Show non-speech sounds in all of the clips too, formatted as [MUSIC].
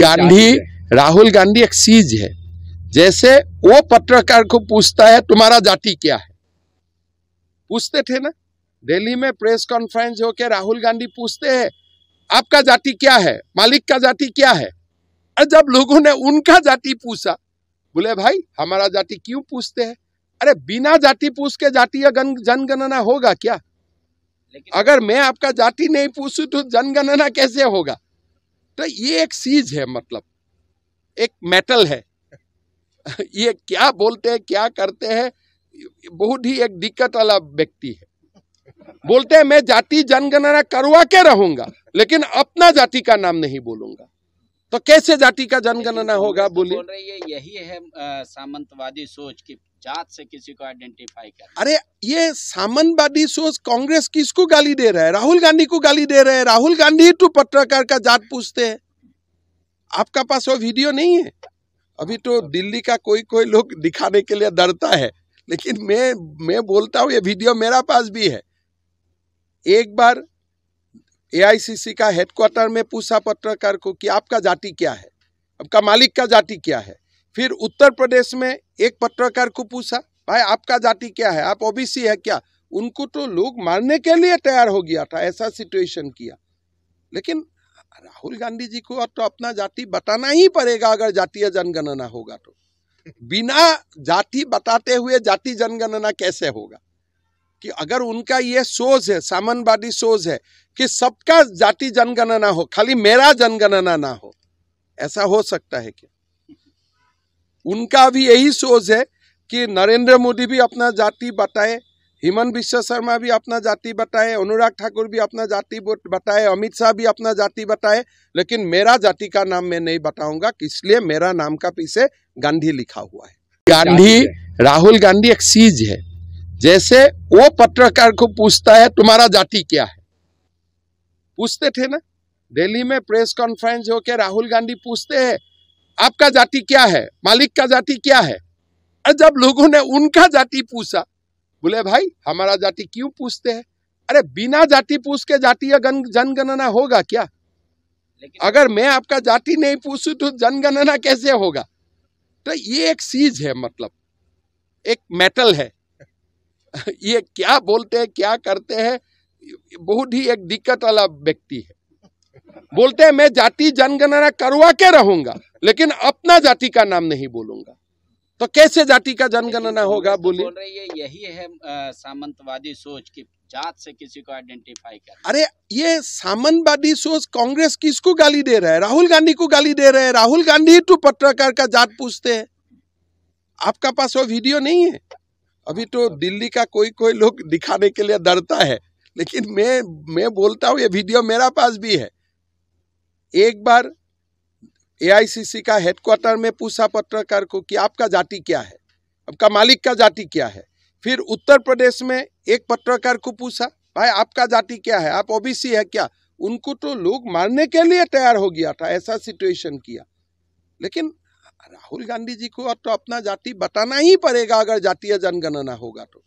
गांधी राहुल गांधी एक चीज है जैसे वो पत्रकार को पूछता है तुम्हारा जाति क्या है पूछते थे ना दिल्ली में प्रेस कॉन्फ्रेंस होकर राहुल गांधी पूछते हैं आपका जाति क्या है मालिक का जाति क्या है और जब लोगों ने उनका जाति पूछा बोले भाई हमारा जाति क्यों पूछते हैं अरे बिना जाति पूछ के जातीय जनगणना होगा क्या अगर मैं आपका जाति नहीं पूछू तो जनगणना कैसे होगा तो ये एक चीज है मतलब एक मेटल है [LAUGHS] ये क्या बोलते हैं क्या करते हैं बहुत ही एक दिक्कत वाला व्यक्ति है बोलते हैं मैं जाति जनगणना करवा के रहूंगा लेकिन अपना जाति का नाम नहीं बोलूंगा तो कैसे जाति का जनगणना होगा बोलिए यही है सामंतवादी सोच की जात से किसी को आइडेंटिफाई कर अरे ये सामनवादी सोच कांग्रेस किसको गाली दे रहा है राहुल गांधी को गाली दे रहे हैं राहुल गांधी तो पत्रकार का जात पूछते हैं आपका पास वो वीडियो नहीं है अभी तो दिल्ली का कोई कोई लोग दिखाने के लिए डरता है लेकिन मैं मैं बोलता हूँ ये वीडियो मेरा पास भी है एक बार एआईसीसी का हेडक्वार्टर में पूछा पत्रकार को कि आपका जाति क्या है आपका मालिक का जाति क्या है फिर उत्तर प्रदेश में एक पत्रकार को पूछा भाई आपका जाति क्या है आप ओबीसी है क्या उनको तो लोग मारने के लिए तैयार हो गया था ऐसा सिचुएशन किया लेकिन राहुल गांधी जी को तो अपना जाति बताना ही पड़ेगा अगर जातीय जनगणना होगा तो बिना जाति बताते हुए जाति जनगणना कैसे होगा कि अगर उनका ये सोच है सामनवादी सोच है कि सबका जाति जनगणना हो खाली मेरा जनगणना ना हो ऐसा हो सकता है क्या उनका भी यही सोच है कि नरेंद्र मोदी भी अपना जाति बताए हिमन विश्व शर्मा भी अपना जाति बताए अनुराग ठाकुर भी अपना जाति बताए अमित शाह भी अपना जाति बताए लेकिन मेरा जाति का नाम मैं नहीं बताऊंगा इसलिए मेरा नाम का पीछे गांधी लिखा हुआ है गांधी राहुल गांधी एक चीज है जैसे वो पत्रकार को पूछता है तुम्हारा जाति क्या है पूछते थे ना दिल्ली में प्रेस कॉन्फ्रेंस होकर राहुल गांधी पूछते हैं आपका जाति क्या है मालिक का जाति क्या है और जब लोगों ने उनका जाति पूछा बोले भाई हमारा जाति क्यों पूछते हैं अरे बिना जाति पूछ के जातीय जनगणना होगा क्या लेकिन अगर मैं आपका जाति नहीं पूछू तो जनगणना कैसे होगा तो ये एक चीज है मतलब एक मेटल है [LAUGHS] ये क्या बोलते हैं क्या करते हैं बहुत ही एक दिक्कत वाला व्यक्ति है बोलते हैं मैं जाति जनगणना करवा के रहूंगा लेकिन अपना जाति का नाम नहीं बोलूंगा तो कैसे जाति का जनगणना होगा बोली बोल रही है यही है सामंतवादी सोच की जात से किसी को आइडेंटिफाई कर अरे ये सामंतवादी सोच कांग्रेस किसको गाली दे रहा है राहुल गांधी को गाली दे रहे हैं राहुल गांधी तो पत्रकार का जात पूछते हैं आपका पास वो वीडियो नहीं है अभी तो, हाँ, तो दिल्ली का कोई कोई लोग दिखाने के लिए डरता है लेकिन मैं मैं बोलता हूँ ये वीडियो मेरा पास भी है एक बार एआईसीसी का हेडक्वार्टर में पूछा पत्रकार को कि आपका जाति क्या है आपका मालिक का जाति क्या है फिर उत्तर प्रदेश में एक पत्रकार को पूछा भाई आपका जाति क्या है आप ओबीसी है क्या उनको तो लोग मारने के लिए तैयार हो गया था ऐसा सिचुएशन किया लेकिन राहुल गांधी जी को तो अपना जाति बताना ही पड़ेगा अगर जातीय जनगणना होगा तो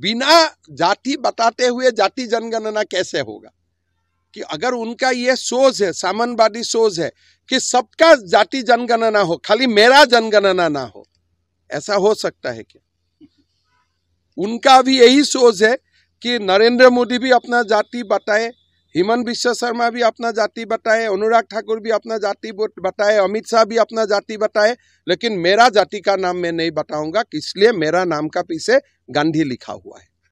बिना जाति बताते हुए जाति जनगणना कैसे होगा कि अगर उनका ये सोच है सामानवादी सोच है कि सबका जाति जनगणना हो खाली मेरा जनगणना ना हो ऐसा हो सकता है क्या उनका भी यही सोच है कि नरेंद्र मोदी भी अपना जाति बताए हिमंत विश्व शर्मा भी अपना जाति बताए अनुराग ठाकुर भी अपना जाति बताए अमित शाह भी अपना जाति बताए लेकिन मेरा जाति का नाम मैं नहीं बताऊंगा इसलिए मेरा नाम का पीछे गांधी लिखा हुआ है